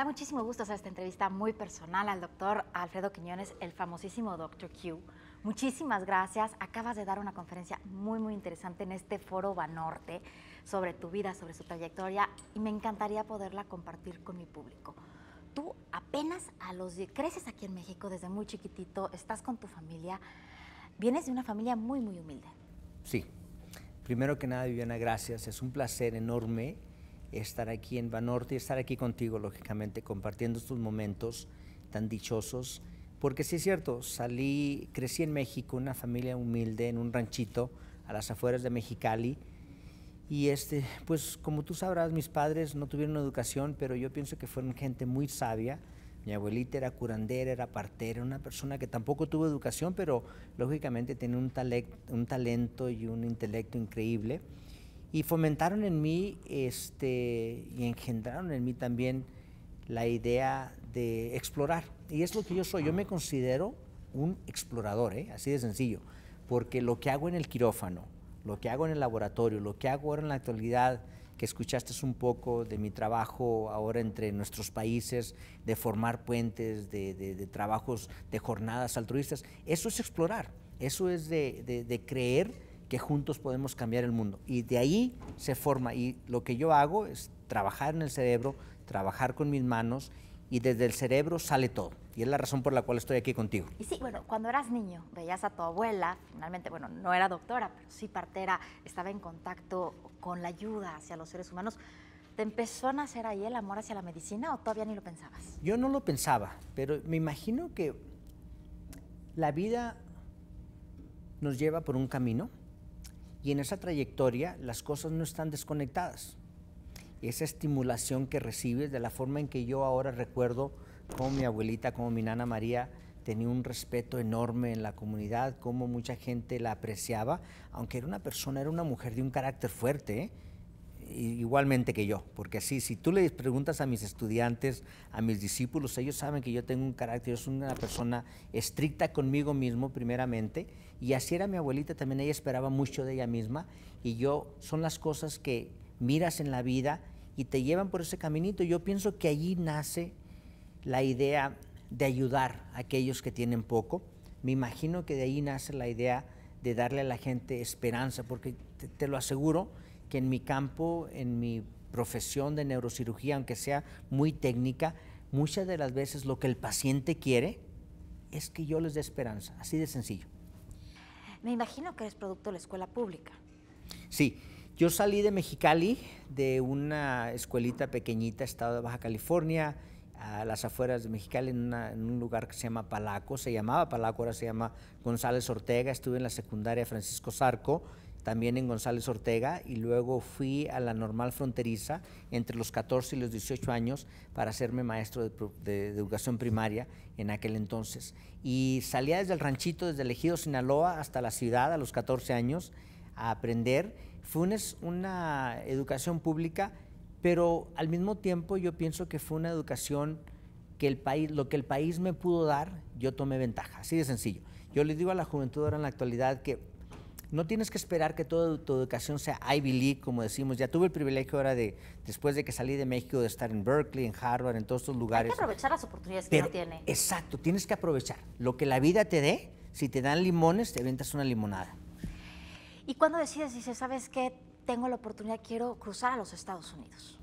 da muchísimo gusto hacer esta entrevista muy personal al doctor Alfredo Quiñones, el famosísimo Dr. Q. Muchísimas gracias. Acabas de dar una conferencia muy, muy interesante en este foro Banorte sobre tu vida, sobre su trayectoria y me encantaría poderla compartir con mi público. Tú apenas a los 10, creces aquí en México desde muy chiquitito, estás con tu familia, vienes de una familia muy, muy humilde. Sí. Primero que nada, Viviana, gracias. Es un placer enorme estar aquí en Banorte y estar aquí contigo, lógicamente, compartiendo estos momentos tan dichosos. Porque sí es cierto, salí, crecí en México, una familia humilde, en un ranchito a las afueras de Mexicali. Y este, pues como tú sabrás, mis padres no tuvieron educación, pero yo pienso que fueron gente muy sabia. Mi abuelita era curandera, era partera, una persona que tampoco tuvo educación, pero lógicamente tiene un talento y un intelecto increíble y fomentaron en mí este, y engendraron en mí también la idea de explorar. Y es lo que yo soy. Yo me considero un explorador, ¿eh? así de sencillo. Porque lo que hago en el quirófano, lo que hago en el laboratorio, lo que hago ahora en la actualidad, que escuchaste un poco de mi trabajo ahora entre nuestros países, de formar puentes, de, trabajos, de jornadas altruistas, eso es explorar, eso es de, de creer que juntos podemos cambiar el mundo. Y de ahí se forma. Y lo que yo hago es trabajar en el cerebro, trabajar con mis manos y desde el cerebro sale todo. Y es la razón por la cual estoy aquí contigo. Y sí, bueno, cuando eras niño, veías a tu abuela, finalmente, bueno, no era doctora, pero sí partera, estaba en contacto con la ayuda hacia los seres humanos. ¿Te empezó a nacer ahí el amor hacia la medicina o todavía ni lo pensabas? Yo no lo pensaba, pero me imagino que la vida nos lleva por un camino y en esa trayectoria las cosas no están desconectadas. Esa estimulación que recibes, de la forma en que yo ahora recuerdo cómo mi abuelita, como mi nana María, tenía un respeto enorme en la comunidad, cómo mucha gente la apreciaba, aunque era una persona, era una mujer de un carácter fuerte, ¿eh? igualmente que yo, porque así, si tú le preguntas a mis estudiantes, a mis discípulos, ellos saben que yo tengo un carácter, yo soy una persona estricta conmigo mismo primeramente, y así era mi abuelita también, ella esperaba mucho de ella misma, y yo son las cosas que miras en la vida y te llevan por ese caminito. Yo pienso que allí nace la idea de ayudar a aquellos que tienen poco. Me imagino que de ahí nace la idea de darle a la gente esperanza, porque te lo aseguro, que en mi campo, en mi profesión de neurocirugía, aunque sea muy técnica, muchas de las veces lo que el paciente quiere es que yo les dé esperanza, así de sencillo. Me imagino que eres producto de la escuela pública. Sí, yo salí de Mexicali, de una escuelita pequeñita, estado de Baja California, a las afueras de Mexicali, en, un lugar que se llama Palaco, se llamaba Palaco, ahora se llama González Ortega, estuve en la secundaria Francisco Zarco también en González Ortega, y luego fui a la normal fronteriza entre los 14 y los 18 años para hacerme maestro de, educación primaria en aquel entonces. Y salía desde el ranchito, desde el ejido Sinaloa hasta la ciudad a los 14 años a aprender. Fue una, educación pública, pero al mismo tiempo yo pienso que fue una educación que el país, lo que el país me pudo dar, yo tomé ventaja, así de sencillo. Yo le digo a la juventud ahora en la actualidad que no tienes que esperar que toda tu educación sea Ivy League, como decimos. Ya tuve el privilegio ahora de, después de que salí de México, de estar en Berkeley, en Harvard, en todos estos lugares. Hay que aprovechar las oportunidades que uno tiene. Exacto, tienes que aprovechar. Lo que la vida te dé, si te dan limones, te ventas una limonada. ¿Y cuando decides, dices, sabes qué, tengo la oportunidad, quiero cruzar a los Estados Unidos?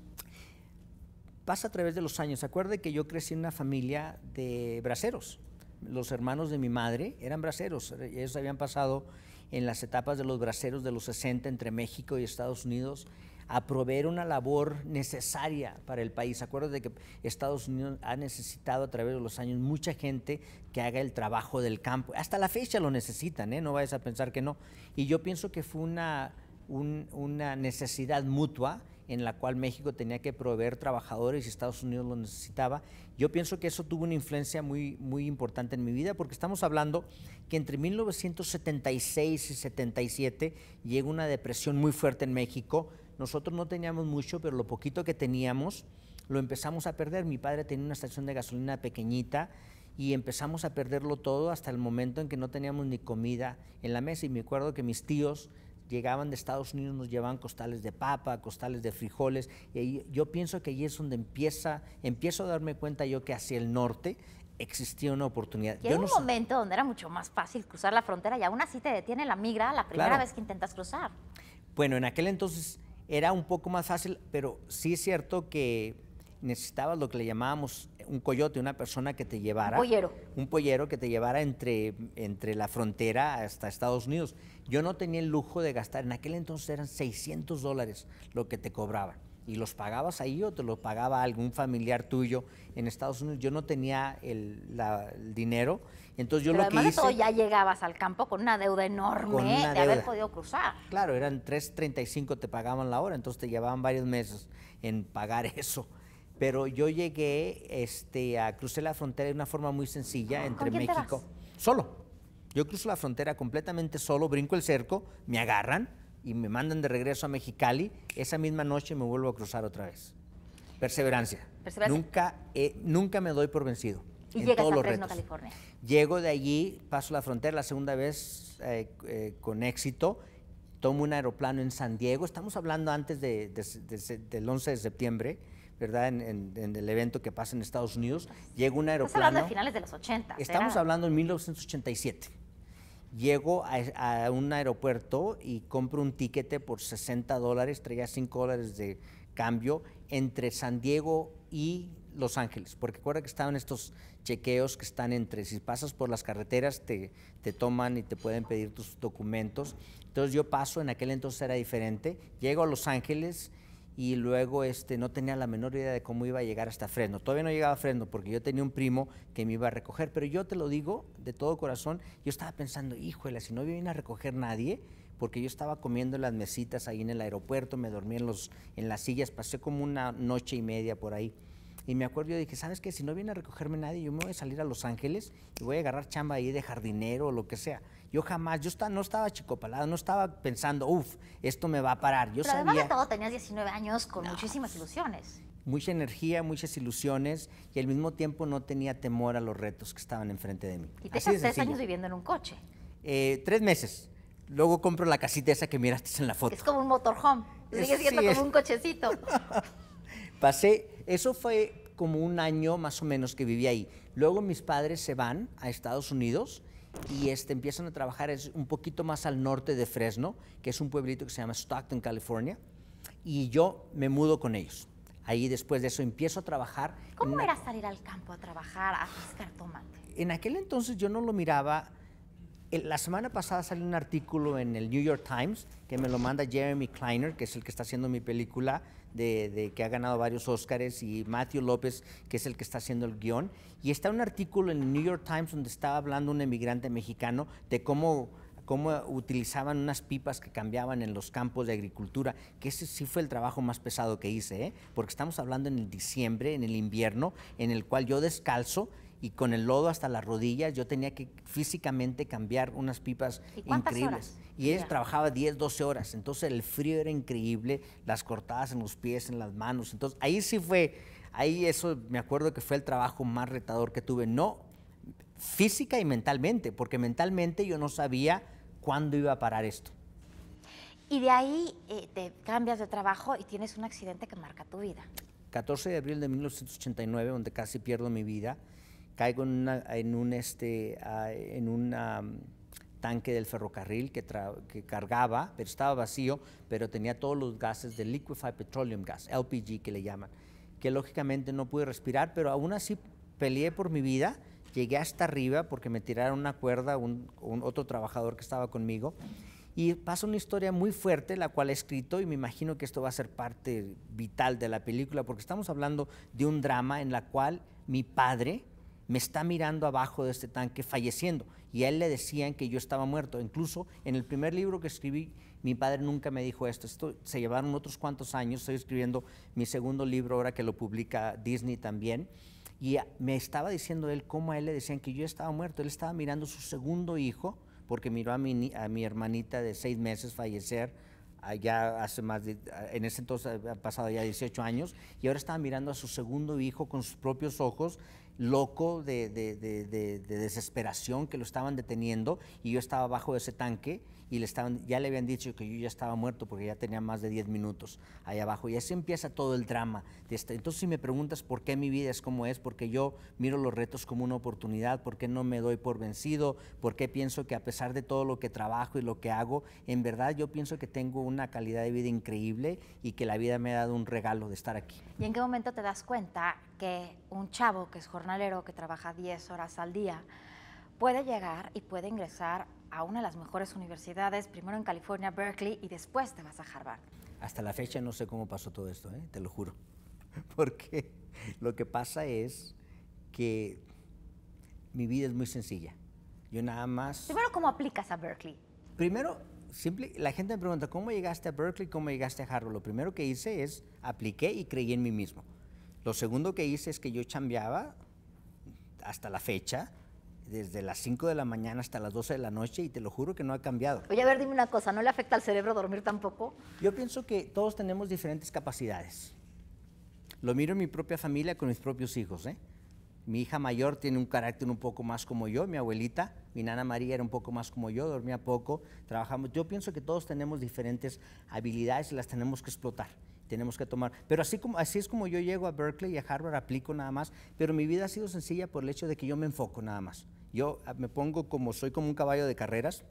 Pasa a través de los años. Acuerde que yo crecí en una familia de braceros los hermanos de mi madre eran braceros. Ellos habían pasado en las etapas de los braceros de los 60 entre México y Estados Unidos a proveer una labor necesaria para el país. Acuérdate que Estados Unidos ha necesitado a través de los años mucha gente que haga el trabajo del campo. Hasta la fecha lo necesitan, ¿eh? no vayas a pensar que no. Y yo pienso que fue una, una necesidad mutua en la cual México tenía que proveer trabajadores y Estados Unidos lo necesitaba. Yo pienso que eso tuvo una influencia muy, muy importante en mi vida, porque estamos hablando que entre 1976 y 77 llega una depresión muy fuerte en México. Nosotros no teníamos mucho, pero lo poquito que teníamos lo empezamos a perder. Mi padre tenía una estación de gasolina pequeñita y empezamos a perderlo todo hasta el momento en que no teníamos ni comida en la mesa. Y me acuerdo que mis tíos llegaban de Estados Unidos, nos llevaban costales de papa, costales de frijoles, y yo pienso que ahí es donde empieza, empiezo a darme cuenta yo que hacia el norte existía una oportunidad. en un momento donde era mucho más fácil cruzar la frontera y aún así te detiene la migra la primera vez que intentas cruzar. Bueno, en aquel entonces era un poco más fácil, pero sí es cierto que necesitabas lo que le llamábamos un coyote, una persona que te llevara. Un pollero. Un pollero que te llevara entre, entre la frontera hasta Estados Unidos. Yo no tenía el lujo de gastar, en aquel entonces eran 600 dólares lo que te cobraban. Y los pagabas ahí o te lo pagaba algún familiar tuyo en Estados Unidos. Yo no tenía el, dinero. Entonces yo Pero lo que hice. Todo ya llegabas al campo con una deuda enorme de haber podido cruzar. Claro, eran 3.35 te pagaban la hora, entonces te llevaban varios meses en pagar eso. Pero yo llegué, este, a crucé la frontera de una forma muy sencilla entre México. solo. Yo cruzo la frontera completamente solo, brinco el cerco, me agarran y me mandan de regreso a Mexicali. Esa misma noche me vuelvo a cruzar otra vez. Perseverancia. Nunca, nunca me doy por vencido. Y a California. Llego de allí, paso la frontera la segunda vez eh, eh, con éxito, tomo un aeroplano en San Diego. Estamos hablando antes del 11 de septiembre ¿verdad? En, el evento que pasa en Estados Unidos, llega un aeropuerto Estamos hablando de finales de los 80. Estamos hablando en 1987. Llego a, un aeropuerto y compro un tiquete por 60 dólares, traía 5 dólares de cambio entre San Diego y Los Ángeles, porque recuerda que estaban estos chequeos que están entre, si pasas por las carreteras te, te toman y te pueden pedir tus documentos. Entonces yo paso, en aquel entonces era diferente, llego a Los Ángeles, y luego este, no tenía la menor idea de cómo iba a llegar hasta Fresno. Todavía no llegaba a Fresno porque yo tenía un primo que me iba a recoger, pero yo te lo digo de todo corazón, yo estaba pensando, híjole, si no viene a recoger nadie, porque yo estaba comiendo en las mesitas ahí en el aeropuerto, me dormí en, los, en las sillas, pasé como una noche y media por ahí. Y me acuerdo, yo dije, ¿sabes qué? Si no viene a recogerme nadie, yo me voy a salir a Los Ángeles y voy a agarrar chamba ahí de jardinero o lo que sea. Yo jamás, yo está, no estaba chicopalada, no estaba pensando, uff, esto me va a parar. Yo Pero además de todo tenías 19 años con muchísimas ilusiones. Mucha energía, muchas ilusiones y al mismo tiempo no tenía temor a los retos que estaban enfrente de mí. Y te Así tres años viviendo en un coche. Eh, tres meses. Luego compro la casita esa que miraste en la foto. Es como un motorhome. Sigue siendo como un cochecito. Pasé, eso fue como un año más o menos que viví ahí. Luego mis padres se van a Estados Unidos y este, empiezan a trabajar es un poquito más al norte de Fresno, que es un pueblito que se llama Stockton, California, y yo me mudo con ellos. Ahí después de eso empiezo a trabajar. ¿Cómo era salir al campo a trabajar, a pescar tomate? En aquel entonces yo no lo miraba. La semana pasada salió un artículo en el New York Times que me lo manda Jeremy Kleiner, que es el que está haciendo mi película, de, que ha ganado varios Óscares, y Matthew López, que es el que está haciendo el guión. Y está un artículo en el New York Times donde estaba hablando un emigrante mexicano de cómo cómo utilizaban unas pipas que cambiaban en los campos de agricultura, que ese sí fue el trabajo más pesado que hice, ¿eh? porque estamos hablando en el diciembre, en el invierno, en el cual yo descalzo y con el lodo hasta las rodillas yo tenía que físicamente cambiar unas pipas ¿Y increíbles. Horas? Y él trabajaba 10, 12 horas, entonces el frío era increíble, las cortadas en los pies, en las manos, entonces ahí sí fue, ahí eso me acuerdo que fue el trabajo más retador que tuve, no física y mentalmente, porque mentalmente yo no sabía cuándo iba a parar esto. Y de ahí eh, te cambias de trabajo y tienes un accidente que marca tu vida. 14 de abril de 1989, donde casi pierdo mi vida, caigo en, un, este, ah, en un mm, tanque del ferrocarril que, que, cargaba, pero estaba vacío, pero tenía todos los gases de liquefied petroleum gas, LPG que le llaman, que lógicamente no pude respirar, pero aún así peleé por mi vida, llegué hasta arriba porque me tiraron una cuerda, un, un otro trabajador que estaba conmigo, y pasa una historia muy fuerte, la cual he escrito, y me imagino que esto va a ser parte vital de la película, porque estamos hablando de un drama en la cual mi padre, me está mirando abajo de este tanque falleciendo. Y a él le decían que yo estaba muerto. Incluso en el primer libro que escribí, mi padre nunca me dijo esto. Esto se llevaron otros cuantos años. Estoy escribiendo mi segundo libro ahora que lo publica Disney también. Y me estaba diciendo él cómo a él le decían que yo estaba muerto. Él estaba mirando a su segundo hijo, porque miró a mi, a mi hermanita de seis meses fallecer ya hace más de, en ese entonces ha pasado ya 18 años, y ahora estaba mirando a su segundo hijo con sus propios ojos loco de, desesperación que lo estaban deteniendo y yo estaba bajo ese tanque y le estaban, ya le habían dicho que yo ya estaba muerto porque ya tenía más de 10 minutos ahí abajo. Y así empieza todo el drama. Este. Entonces, si me preguntas por qué mi vida es como es, porque yo miro los retos como una oportunidad, por qué no me doy por vencido, por qué pienso que a pesar de todo lo que trabajo y lo que hago, en verdad yo pienso que tengo una calidad de vida increíble y que la vida me ha dado un regalo de estar aquí. ¿Y en qué momento te das cuenta que un chavo que es jornalero, que trabaja 10 horas al día, puede llegar y puede ingresar a una de las mejores universidades, primero en California, Berkeley, y después te vas a Harvard. Hasta la fecha no sé cómo pasó todo esto, ¿eh? te lo juro. Porque lo que pasa es que mi vida es muy sencilla. Yo nada más... Primero, ¿cómo aplicas a Berkeley? Primero, simple, la gente me pregunta, ¿cómo llegaste a Berkeley? ¿Cómo llegaste a Harvard? Lo primero que hice es apliqué y creí en mí mismo. Lo segundo que hice es que yo chambeaba hasta la fecha, desde las 5 de la mañana hasta las 12 de la noche y te lo juro que no ha cambiado. Oye, a ver, dime una cosa, ¿no le afecta al cerebro dormir tampoco? Yo pienso que todos tenemos diferentes capacidades. Lo miro en mi propia familia con mis propios hijos. ¿eh? Mi hija mayor tiene un carácter un poco más como yo, mi abuelita, mi nana María era un poco más como yo, dormía poco, trabajamos. Yo pienso que todos tenemos diferentes habilidades y las tenemos que explotar tenemos que tomar. Pero así, como, así es como yo llego a Berkeley y a Harvard, aplico nada más, pero mi vida ha sido sencilla por el hecho de que yo me enfoco nada más. Yo ah, me pongo como, soy como un caballo de carreras,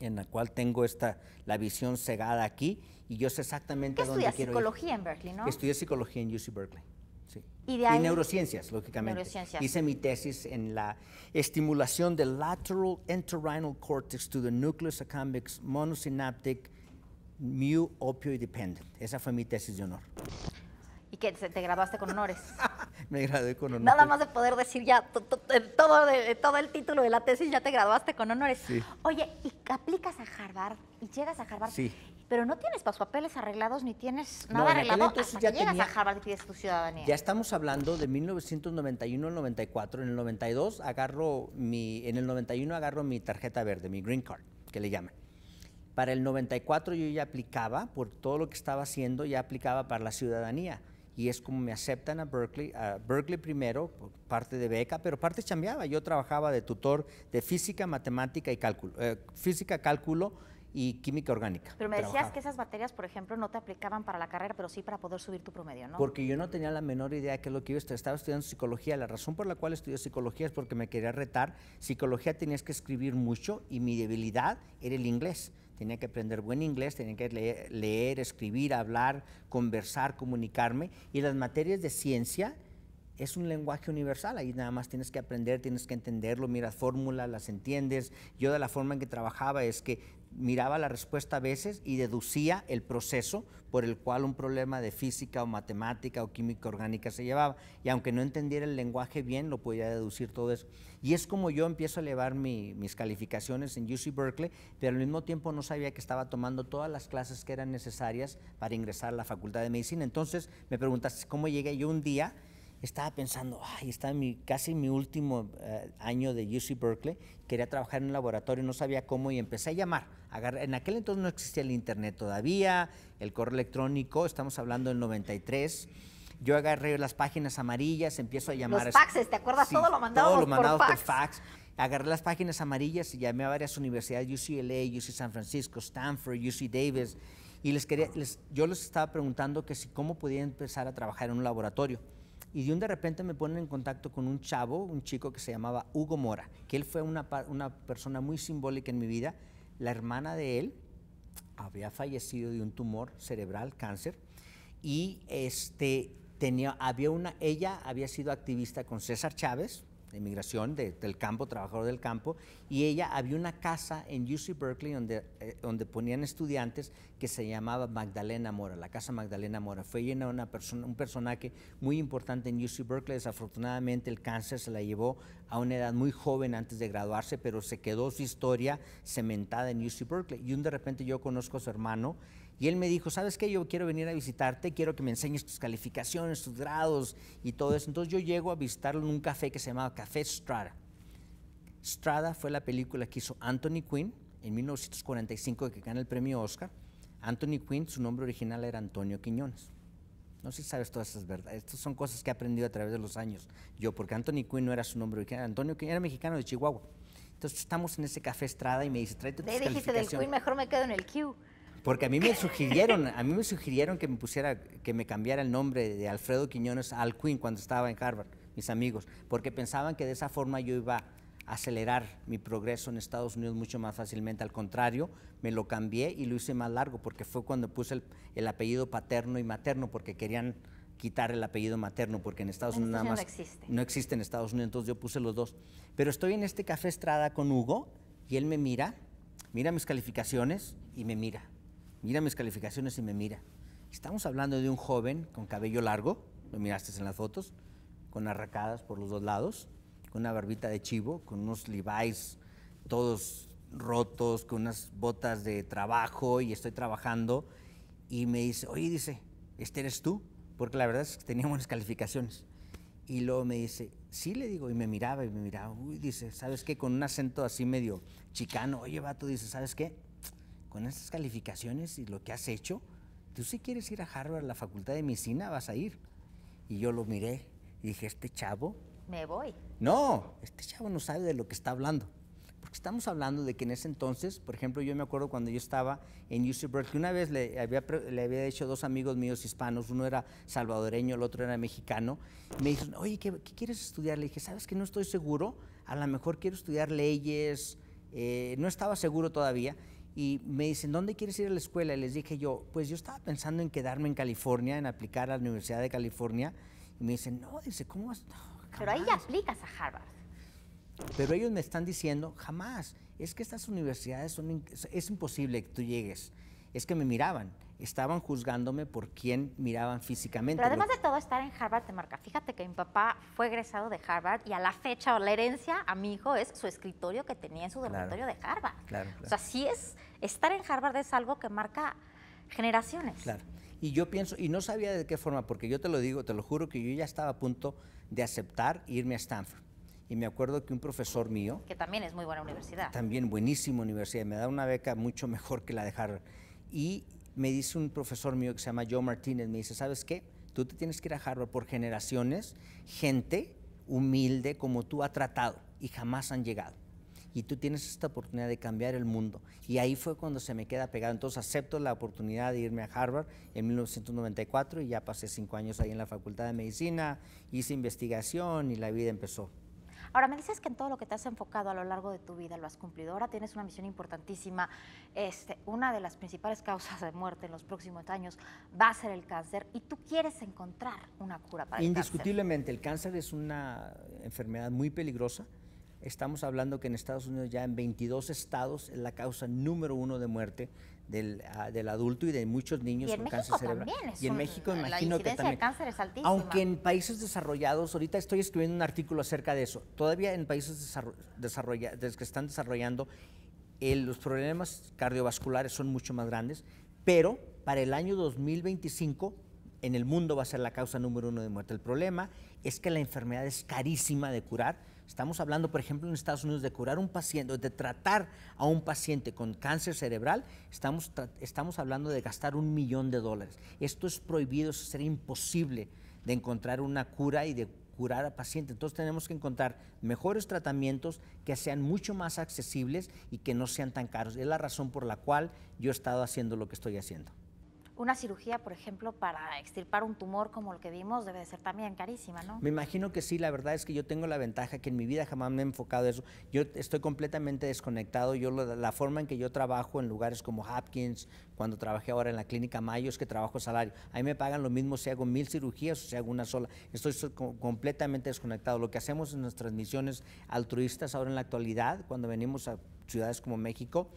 en la cual tengo esta, la visión cegada aquí, y yo sé exactamente a dónde quiero psicología en Berkeley, ¿no? Estudié psicología en UC Berkeley, sí. Y, neurociencias, lógicamente. Neurociencias. Hice mi tesis en la estimulación del lateral entorhinal cortex to the nucleus accumbens monosynaptic mu opioid dependent. Esa fue mi tesis de honor. Y que te graduaste con honores. me gradué con honores. Nada más de poder decir ya todo, de, todo el título de la tesis, ya te graduaste con honores. Oye, y aplicas a Harvard y llegas a Harvard. Sí. Pero no tienes papeles arreglados ni tienes nada arreglado llegas a Harvard y pides tu ciudadanía. Ya estamos hablando de 1991 94. En el 92 agarro mi, en el 91 agarro mi tarjeta verde, mi green card, que le llaman. Para el 94 yo ya aplicaba, por todo lo que estaba haciendo, ya aplicaba para la ciudadanía y es como me aceptan a Berkeley, a Berkeley primero, parte de beca, pero parte chambeaba. Yo trabajaba de tutor de física, matemática y cálculo, eh, física, cálculo y química orgánica. Pero me decías que esas baterías, por ejemplo, no te aplicaban para la carrera, pero sí para poder subir tu promedio, ¿no? Porque yo no tenía la menor idea de qué es lo que yo estaba estudiando psicología. La razón por la cual estudié psicología es porque me quería retar. Psicología tenías que escribir mucho y mi debilidad era el inglés tenía que aprender buen inglés, tenía que leer, leer, escribir, hablar, conversar, comunicarme. Y las materias de ciencia es un lenguaje universal, ahí nada más tienes que aprender, tienes que entenderlo, miras fórmulas, las entiendes. Yo de la forma en que trabajaba es que miraba la respuesta a veces y deducía el proceso por el cual un problema de física o matemática o química orgánica se llevaba. Y aunque no entendiera el lenguaje bien, lo podía deducir todo eso. Y es como yo empiezo a elevar mis calificaciones en UC Berkeley, pero al mismo tiempo no sabía que estaba tomando todas las clases que eran necesarias para ingresar a la Facultad de Medicina. Entonces me preguntas, ¿cómo llegué yo un día? estaba pensando, ay, estaba mi, casi mi último eh, año de UC Berkeley, quería trabajar en un laboratorio, no sabía cómo y empecé a llamar. en aquel entonces no existía el internet todavía, el correo electrónico, estamos hablando del 93. Yo agarré las páginas amarillas, empiezo a llamar. Los faxes, ¿te acuerdas? todo lo mandábamos mandado por, fax. Agarré las páginas amarillas y llamé a varias universidades, UCLA, UC San Francisco, Stanford, UC Davis, y les quería, yo les estaba preguntando que si cómo podía empezar a trabajar en un laboratorio y de un de repente me ponen en contacto con un chavo, un chico que se llamaba Hugo Mora, que él fue una, una persona muy simbólica en mi vida. La hermana de él había fallecido de un tumor cerebral, cáncer, y este, tenía, había una, ella había sido activista con César Chávez, de inmigración del campo, trabajador del campo, y ella había una casa en UC Berkeley donde, eh, donde ponían estudiantes que se llamaba Magdalena Mora, la casa Magdalena Mora. Fue llena una persona, un personaje muy importante en UC Berkeley, desafortunadamente el cáncer se la llevó a una edad muy joven antes de graduarse, pero se quedó su historia cementada en UC Berkeley. Y un de repente yo conozco a su hermano, y él me dijo, ¿sabes qué? Yo quiero venir a visitarte, quiero que me enseñes tus calificaciones, tus grados y todo eso. Entonces yo llego a visitarlo en un café que se llamaba Café Strada. Strada fue la película que hizo Anthony Quinn en 1945 que gana el premio Oscar. Anthony Quinn, su nombre original era Antonio Quiñones. No sé si sabes todas esas verdades. Estas son cosas que he aprendido a través de los años. Yo, porque Anthony Quinn no era su nombre original. Antonio Quinn era mexicano de Chihuahua. Entonces estamos en ese café Estrada y me dice, tráete tus dijiste del Quinn, mejor me quedo en el Q. Porque a mí me sugirieron, a mí me sugirieron que me pusiera, que me cambiara el nombre de Alfredo Quiñones Al Queen cuando estaba en Harvard, mis amigos, porque pensaban que de esa forma yo iba a acelerar mi progreso en Estados Unidos mucho más fácilmente. Al contrario, me lo cambié y lo hice más largo, porque fue cuando puse el, el apellido paterno y materno, porque querían quitar el apellido materno, porque en Estados Unidos nada más no existe. no existe en Estados Unidos, entonces yo puse los dos. Pero estoy en este café Estrada con Hugo y él me mira, mira mis calificaciones y me mira mira mis calificaciones y me mira. Estamos hablando de un joven con cabello largo, lo miraste en las fotos, con arracadas por los dos lados, con una barbita de chivo, con unos Levi's todos rotos, con unas botas de trabajo y estoy trabajando. Y me dice, oye, dice, ¿este eres tú? Porque la verdad es que tenía buenas calificaciones. Y luego me dice, sí, le digo, y me miraba y me miraba, uy, dice, ¿sabes qué? Con un acento así medio chicano, oye, vato, dice, ¿sabes qué? con esas calificaciones y lo que has hecho, tú si quieres ir a Harvard, a la Facultad de Medicina, vas a ir. Y yo lo miré y dije, este chavo... Me voy. No, este chavo no sabe de lo que está hablando. Porque estamos hablando de que en ese entonces, por ejemplo, yo me acuerdo cuando yo estaba en UC Berkeley, una vez le había, le había hecho dos amigos míos hispanos, uno era salvadoreño, el otro era mexicano, me dijeron, oye, ¿qué, quieres estudiar? Le dije, ¿sabes que no estoy seguro? A lo mejor quiero estudiar leyes, eh, no estaba seguro todavía y me dicen, ¿dónde quieres ir a la escuela? Y les dije yo, pues yo estaba pensando en quedarme en California, en aplicar a la Universidad de California. Y me dicen, no, dice, ¿cómo vas? Pero ahí ya aplicas a Harvard. Pero ellos me están diciendo, jamás, es que estas universidades son, es imposible que tú llegues. Es que me miraban, estaban juzgándome por quién miraban físicamente. Pero además de todo, estar en Harvard te marca. Fíjate que mi papá fue egresado de Harvard y a la fecha o la herencia a mi hijo es su escritorio que tenía en su dormitorio de Harvard. Claro, claro. O sea, sí es estar en Harvard es algo que marca generaciones. Claro. Y yo pienso, y no sabía de qué forma, porque yo te lo digo, te lo juro que yo ya estaba a punto de aceptar irme a Stanford. Y me acuerdo que un profesor mío... Que también es muy buena universidad. También buenísima universidad. Me da una beca mucho mejor que la de Harvard. Y me dice un profesor mío que se llama Joe Martínez, me dice, ¿sabes qué? Tú te tienes que ir a Harvard por generaciones, gente humilde como tú ha tratado y jamás han llegado y tú tienes esta oportunidad de cambiar el mundo. Y ahí fue cuando se me queda pegado. Entonces acepto la oportunidad de irme a Harvard en 1994 y ya pasé cinco años ahí en la Facultad de Medicina, hice investigación y la vida empezó. Ahora, me dices que en todo lo que te has enfocado a lo largo de tu vida lo has cumplido. Ahora tienes una misión importantísima. Este, una de las principales causas de muerte en los próximos años va a ser el cáncer y tú quieres encontrar una cura para el cáncer. Indiscutiblemente, el cáncer es una enfermedad muy peligrosa Estamos hablando que en Estados Unidos ya en 22 estados es la causa número uno de muerte del, ah, del adulto y de muchos niños con cáncer cerebral. y en México imagino que también. Cáncer es altísima. Aunque en países desarrollados, ahorita estoy escribiendo un artículo acerca de eso. Todavía en países que están desarrollando los problemas cardiovasculares son mucho más grandes, pero para el año 2025 en el mundo va a ser la causa número uno de muerte. El problema es que la enfermedad es carísima de curar Estamos hablando, por ejemplo, en Estados Unidos de curar un paciente, de tratar a un paciente con cáncer cerebral, estamos, hablando de gastar un millón de dólares. Esto es prohibido, es sería imposible de encontrar una cura y de curar a paciente. Entonces tenemos que encontrar mejores tratamientos que sean mucho más accesibles y que no sean tan caros. Es la razón por la cual yo he estado haciendo lo que estoy haciendo. Una cirugía, por ejemplo, para extirpar un tumor como el que vimos, debe de ser también carísima, ¿no? Me imagino que sí, la verdad es que yo tengo la ventaja que en mi vida jamás me he enfocado a eso. Yo estoy completamente desconectado. Yo la forma en que yo trabajo en lugares como Hopkins, cuando trabajé ahora en la clínica Mayo, es que trabajo salario. Ahí me pagan lo mismo si hago mil cirugías o si hago una sola. Estoy completamente desconectado. Lo que hacemos en nuestras misiones altruistas ahora en la actualidad, cuando venimos a ciudades como México,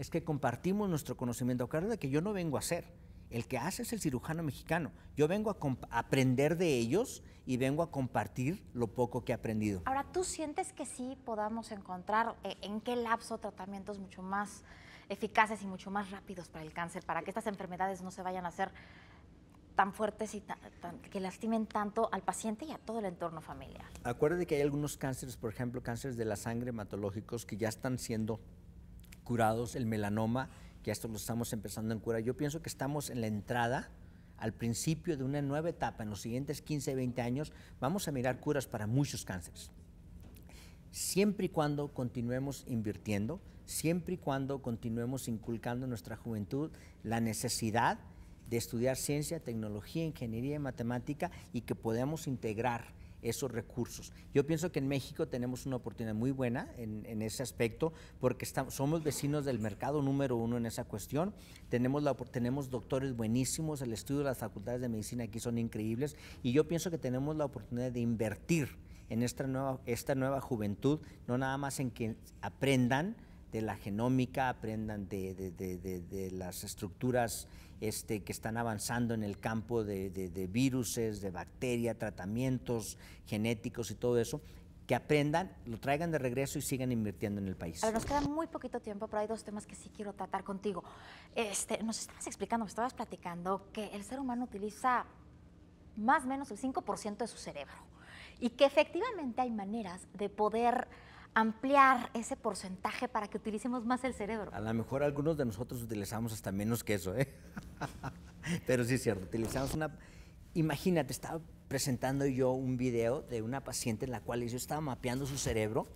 es que compartimos nuestro conocimiento. Claro, que yo no vengo a hacer el que hace es el cirujano mexicano. Yo vengo a aprender de ellos y vengo a compartir lo poco que he aprendido. Ahora, ¿tú sientes que sí podamos encontrar eh, en qué lapso tratamientos mucho más eficaces y mucho más rápidos para el cáncer, para que estas enfermedades no se vayan a hacer tan fuertes y que lastimen tanto al paciente y a todo el entorno familiar? Acuérdate que hay algunos cánceres, por ejemplo, cánceres de la sangre hematológicos que ya están siendo curados, el melanoma que esto lo estamos empezando en cura. Yo pienso que estamos en la entrada, al principio de una nueva etapa. En los siguientes 15, 20 años vamos a mirar curas para muchos cánceres. Siempre y cuando continuemos invirtiendo, siempre y cuando continuemos inculcando en nuestra juventud la necesidad de estudiar ciencia, tecnología, ingeniería y matemática y que podamos integrar esos recursos. Yo pienso que en México tenemos una oportunidad muy buena en, ese aspecto porque estamos, somos vecinos del mercado número uno en esa cuestión. Tenemos, la, tenemos doctores buenísimos, el estudio de las facultades de medicina aquí son increíbles y yo pienso que tenemos la oportunidad de invertir en esta nueva, esta nueva juventud, no nada más en que aprendan de la genómica, aprendan de, de, de las estructuras este, que están avanzando en el campo de, viruses, de bacteria, tratamientos genéticos y todo eso, que aprendan, lo traigan de regreso y sigan invirtiendo en el país. Ahora, nos queda muy poquito tiempo, pero hay dos temas que sí quiero tratar contigo. Este, nos estabas explicando, me estabas platicando que el ser humano utiliza más o menos el 5% de su cerebro y que efectivamente hay maneras de poder ampliar ese porcentaje para que utilicemos más el cerebro. A lo mejor algunos de nosotros utilizamos hasta menos que eso, ¿eh? Pero sí es cierto, utilizamos una... Imagínate, estaba presentando yo un video de una paciente en la cual yo estaba mapeando su cerebro,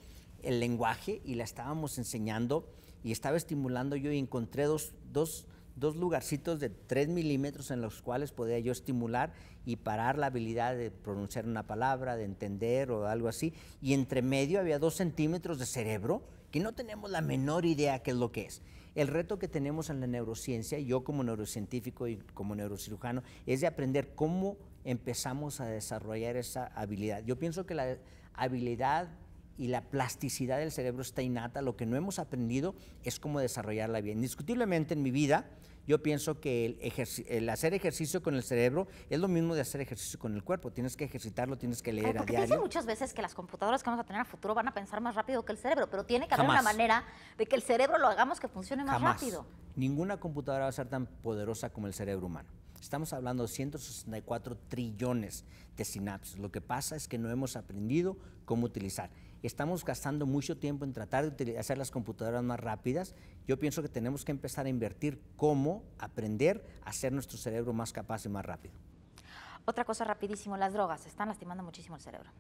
el lenguaje, y la estábamos enseñando y estaba estimulando yo y encontré dos, dos dos lugarcitos de 3 milímetros en los cuales podía yo estimular y parar la habilidad de pronunciar una palabra, de entender o algo así. Y entre medio había dos centímetros de cerebro que no tenemos la menor idea qué es lo que es. El reto que tenemos en la neurociencia, yo como neurocientífico y como neurocirujano, es de aprender cómo empezamos a desarrollar esa habilidad. Yo pienso que la habilidad y la plasticidad del cerebro está innata, lo que no hemos aprendido es cómo desarrollarla bien. Indiscutiblemente en mi vida, yo pienso que el, hacer ejercicio con el cerebro es lo mismo de hacer ejercicio con el cuerpo. Tienes que ejercitarlo, tienes que leer a diario. Dicen muchas veces que las computadoras que vamos a tener a futuro van a pensar más rápido que el cerebro, pero tiene que haber una manera de que el cerebro lo hagamos que funcione más rápido. Ninguna computadora va a ser tan poderosa como el cerebro humano. Estamos hablando de 164 trillones de sinapsis. Lo que pasa es que no hemos aprendido cómo utilizar estamos gastando mucho tiempo en tratar de hacer las computadoras más rápidas. Yo pienso que tenemos que empezar a invertir cómo aprender a hacer nuestro cerebro más capaz y más rápido. Otra cosa rapidísimo, las drogas están lastimando muchísimo el cerebro.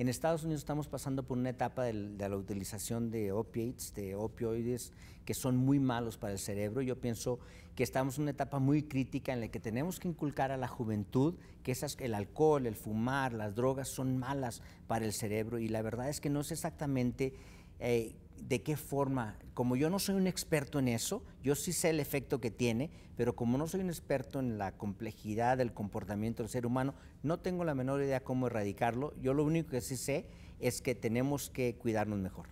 En Estados Unidos estamos pasando por una etapa de, la utilización de opiates, de opioides, que son muy malos para el cerebro. Yo pienso que estamos en una etapa muy crítica en la que tenemos que inculcar a la juventud que esas, el alcohol, el fumar, las drogas son malas para el cerebro. Y la verdad es que no sé exactamente... Eh, de qué forma, como yo no soy un experto en eso, yo sí sé el efecto que tiene, pero como no soy un experto en la complejidad del comportamiento del ser humano, no tengo la menor idea cómo erradicarlo. Yo lo único que sí sé es que tenemos que cuidarnos mejor.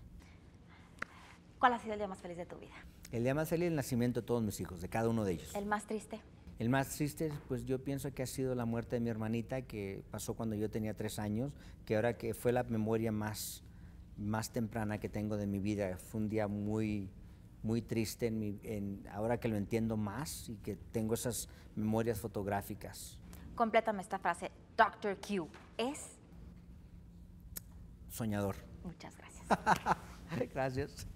¿Cuál ha sido el día más feliz de tu vida? El día más feliz el nacimiento de todos mis hijos, de cada uno de ellos. ¿El más triste? El más triste, pues yo pienso que ha sido la muerte de mi hermanita, que pasó cuando yo tenía tres años, que ahora que fue la memoria más, más temprana que tengo de mi vida. Fue un día muy, muy triste en mi, en, ahora que lo entiendo más y que tengo esas memorias fotográficas. Complétame esta frase. Dr. Q es soñador. Muchas gracias. gracias.